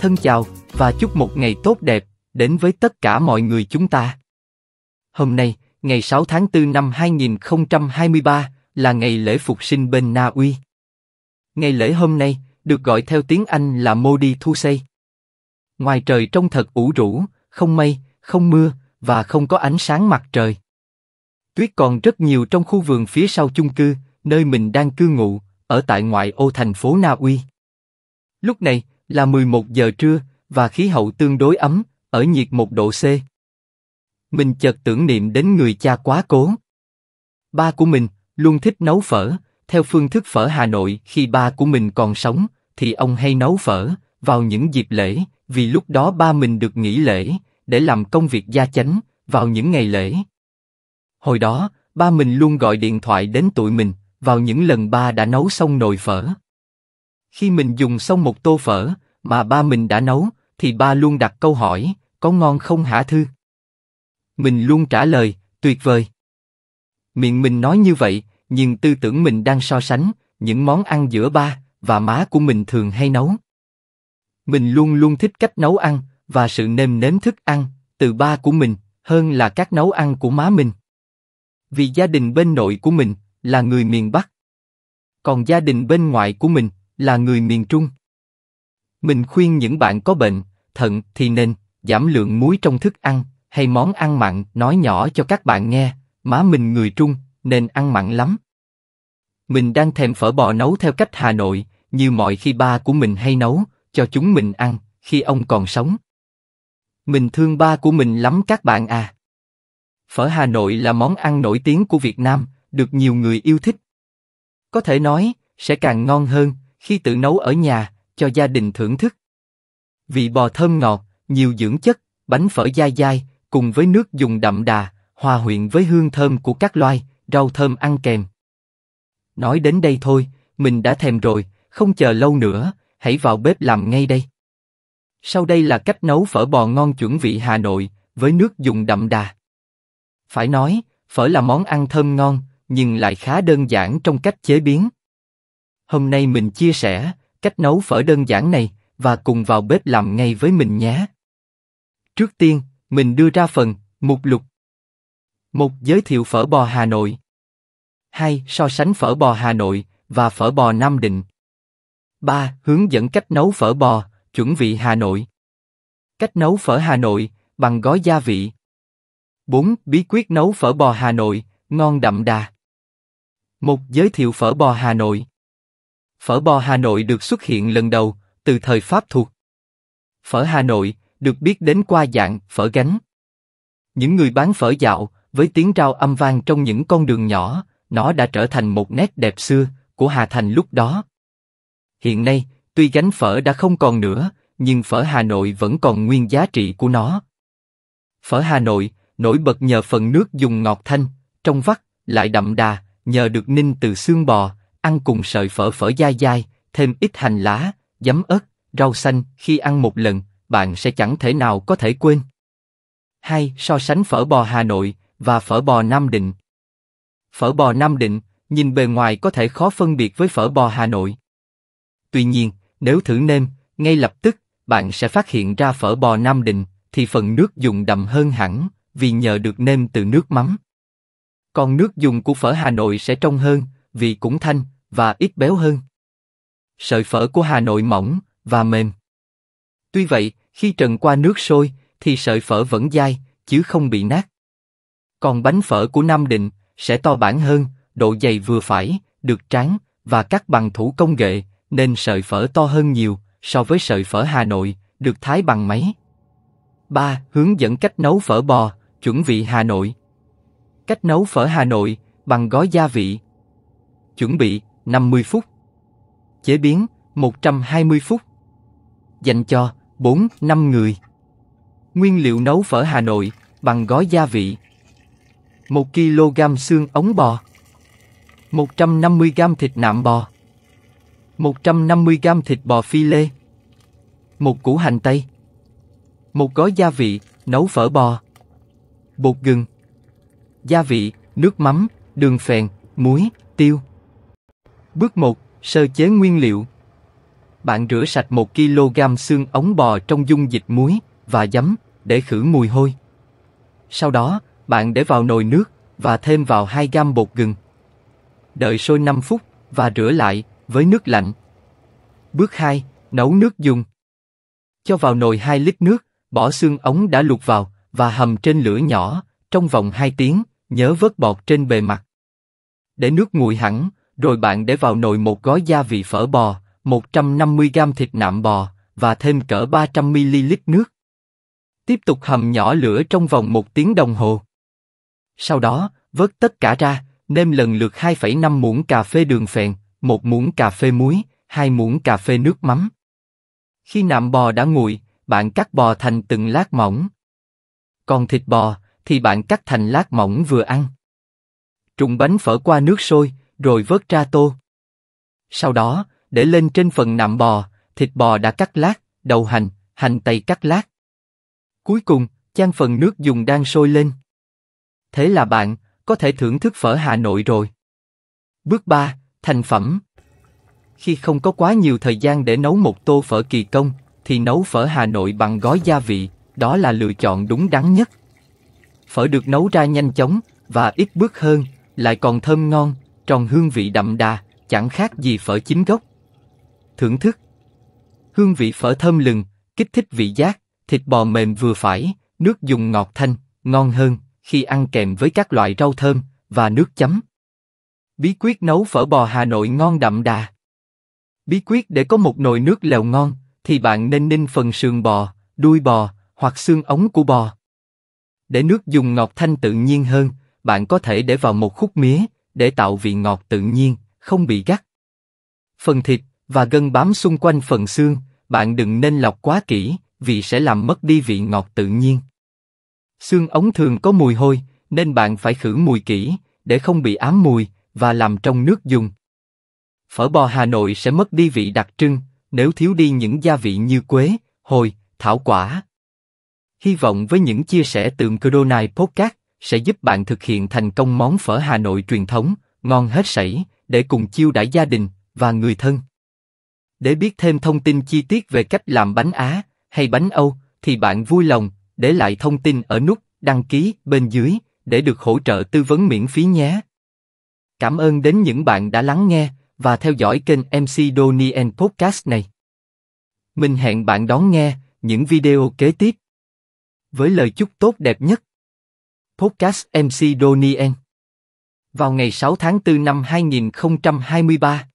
thân chào và chúc một ngày tốt đẹp đến với tất cả mọi người chúng ta. Hôm nay, ngày 6 tháng 4 năm 2023 là ngày lễ phục sinh bên Na Uy. Ngày lễ hôm nay được gọi theo tiếng Anh là Modi Thu Say. Ngoài trời trông thật ủ rũ, không mây, không mưa và không có ánh sáng mặt trời. Tuyết còn rất nhiều trong khu vườn phía sau chung cư, nơi mình đang cư ngụ, ở tại ngoại ô thành phố Na Uy. Lúc này, là 11 giờ trưa và khí hậu tương đối ấm, ở nhiệt một độ C. Mình chợt tưởng niệm đến người cha quá cố. Ba của mình luôn thích nấu phở, theo phương thức phở Hà Nội. Khi ba của mình còn sống, thì ông hay nấu phở vào những dịp lễ, vì lúc đó ba mình được nghỉ lễ để làm công việc gia chánh vào những ngày lễ. Hồi đó, ba mình luôn gọi điện thoại đến tụi mình vào những lần ba đã nấu xong nồi phở. Khi mình dùng xong một tô phở mà ba mình đã nấu, thì ba luôn đặt câu hỏi, có ngon không hả Thư? Mình luôn trả lời, tuyệt vời. Miệng mình nói như vậy, nhưng tư tưởng mình đang so sánh những món ăn giữa ba và má của mình thường hay nấu. Mình luôn luôn thích cách nấu ăn và sự nêm nếm thức ăn từ ba của mình hơn là các nấu ăn của má mình. Vì gia đình bên nội của mình là người miền Bắc, còn gia đình bên ngoại của mình là người miền Trung. Mình khuyên những bạn có bệnh, thận thì nên giảm lượng muối trong thức ăn hay món ăn mặn nói nhỏ cho các bạn nghe, má mình người Trung nên ăn mặn lắm. Mình đang thèm phở bò nấu theo cách Hà Nội, như mọi khi ba của mình hay nấu, cho chúng mình ăn, khi ông còn sống. Mình thương ba của mình lắm các bạn à. Phở Hà Nội là món ăn nổi tiếng của Việt Nam, được nhiều người yêu thích. Có thể nói, sẽ càng ngon hơn khi tự nấu ở nhà, cho gia đình thưởng thức. Vị bò thơm ngọt, nhiều dưỡng chất, bánh phở dai dai, cùng với nước dùng đậm đà, hòa quyện với hương thơm của các loài, rau thơm ăn kèm. Nói đến đây thôi, mình đã thèm rồi, không chờ lâu nữa, hãy vào bếp làm ngay đây. Sau đây là cách nấu phở bò ngon chuẩn vị Hà Nội, với nước dùng đậm đà. Phải nói, phở là món ăn thơm ngon, nhưng lại khá đơn giản trong cách chế biến. Hôm nay mình chia sẻ cách nấu phở đơn giản này và cùng vào bếp làm ngay với mình nhé. Trước tiên, mình đưa ra phần mục lục. Một giới thiệu phở bò Hà Nội. hai So sánh phở bò Hà Nội và phở bò Nam Định. ba Hướng dẫn cách nấu phở bò, chuẩn vị Hà Nội. Cách nấu phở Hà Nội bằng gói gia vị. 4. Bí quyết nấu phở bò Hà Nội, ngon đậm đà. Một giới thiệu phở bò Hà Nội. Phở bò Hà Nội được xuất hiện lần đầu từ thời Pháp thuộc. Phở Hà Nội được biết đến qua dạng phở gánh. Những người bán phở dạo với tiếng rao âm vang trong những con đường nhỏ, nó đã trở thành một nét đẹp xưa của Hà Thành lúc đó. Hiện nay, tuy gánh phở đã không còn nữa, nhưng phở Hà Nội vẫn còn nguyên giá trị của nó. Phở Hà Nội nổi bật nhờ phần nước dùng ngọt thanh, trong vắt lại đậm đà, nhờ được ninh từ xương bò, ăn cùng sợi phở phở dai dai, thêm ít hành lá, giấm ớt, rau xanh, khi ăn một lần, bạn sẽ chẳng thể nào có thể quên. 2. So sánh phở bò Hà Nội và phở bò Nam Định. Phở bò Nam Định, nhìn bề ngoài có thể khó phân biệt với phở bò Hà Nội. Tuy nhiên, nếu thử nêm, ngay lập tức, bạn sẽ phát hiện ra phở bò Nam Định thì phần nước dùng đậm hơn hẳn vì nhờ được nêm từ nước mắm. Còn nước dùng của phở Hà Nội sẽ trong hơn vì cũng thanh, và ít béo hơn. Sợi phở của Hà Nội mỏng và mềm. Tuy vậy, khi trần qua nước sôi, thì sợi phở vẫn dai, chứ không bị nát. Còn bánh phở của Nam Định sẽ to bản hơn, độ dày vừa phải, được tráng và cắt bằng thủ công nghệ, nên sợi phở to hơn nhiều so với sợi phở Hà Nội, được thái bằng máy. 3. Hướng dẫn cách nấu phở bò, chuẩn vị Hà Nội. Cách nấu phở Hà Nội bằng gói gia vị. Chuẩn bị 50 phút. Chế biến 120 phút. Dành cho 4-5 người. Nguyên liệu nấu phở Hà Nội bằng gói gia vị. 1 kg xương ống bò. 150 g thịt nạm bò. 150 g thịt bò phi lê. Một củ hành tây. Một gói gia vị nấu phở bò. Bột gừng. Gia vị, nước mắm, đường phèn, muối, tiêu. Bước 1. Sơ chế nguyên liệu Bạn rửa sạch 1 kg xương ống bò trong dung dịch muối và giấm để khử mùi hôi. Sau đó, bạn để vào nồi nước và thêm vào 2 gam bột gừng. Đợi sôi 5 phút và rửa lại với nước lạnh. Bước 2. Nấu nước dùng Cho vào nồi 2 lít nước, bỏ xương ống đã luộc vào và hầm trên lửa nhỏ trong vòng 2 tiếng, nhớ vớt bọt trên bề mặt. Để nước nguội hẳn, rồi bạn để vào nồi một gói gia vị phở bò, 150 g thịt nạm bò và thêm cỡ 300 ml nước. Tiếp tục hầm nhỏ lửa trong vòng một tiếng đồng hồ. Sau đó, vớt tất cả ra, nêm lần lượt 2,5 muỗng cà phê đường phèn, một muỗng cà phê muối, hai muỗng cà phê nước mắm. Khi nạm bò đã nguội, bạn cắt bò thành từng lát mỏng. Còn thịt bò thì bạn cắt thành lát mỏng vừa ăn. Trụng bánh phở qua nước sôi, rồi vớt ra tô. Sau đó, để lên trên phần nạm bò, thịt bò đã cắt lát, đầu hành, hành tây cắt lát. Cuối cùng, chan phần nước dùng đang sôi lên. Thế là bạn có thể thưởng thức phở Hà Nội rồi. Bước 3, thành phẩm. Khi không có quá nhiều thời gian để nấu một tô phở kỳ công, thì nấu phở Hà Nội bằng gói gia vị, đó là lựa chọn đúng đắn nhất. Phở được nấu ra nhanh chóng và ít bước hơn, lại còn thơm ngon, tròn hương vị đậm đà, chẳng khác gì phở chính gốc. Thưởng thức Hương vị phở thơm lừng, kích thích vị giác, thịt bò mềm vừa phải, nước dùng ngọt thanh, ngon hơn khi ăn kèm với các loại rau thơm và nước chấm. Bí quyết nấu phở bò Hà Nội ngon đậm đà. Bí quyết để có một nồi nước lèo ngon thì bạn nên ninh phần sườn bò, đuôi bò hoặc xương ống của bò. Để nước dùng ngọt thanh tự nhiên hơn, bạn có thể để vào một khúc mía, để tạo vị ngọt tự nhiên, không bị gắt. Phần thịt và gân bám xung quanh phần xương, bạn đừng nên lọc quá kỹ, vì sẽ làm mất đi vị ngọt tự nhiên. Xương ống thường có mùi hôi, nên bạn phải khử mùi kỹ để không bị ám mùi và làm trong nước dùng. Phở bò Hà Nội sẽ mất đi vị đặc trưng nếu thiếu đi những gia vị như quế, hồi, thảo quả. Hy vọng với những chia sẻ từ Cronai Podcast, sẽ giúp bạn thực hiện thành công món phở Hà Nội truyền thống, ngon hết sảy, để cùng chiêu đãi gia đình và người thân. Để biết thêm thông tin chi tiết về cách làm bánh Á hay bánh Âu, thì bạn vui lòng để lại thông tin ở nút đăng ký bên dưới để được hỗ trợ tư vấn miễn phí nhé. Cảm ơn đến những bạn đã lắng nghe và theo dõi kênh MC Donien Podcast này. Mình hẹn bạn đón nghe những video kế tiếp. Với lời chúc tốt đẹp nhất Podcast MC Donien. Vào ngày 6 tháng 4 năm 2023,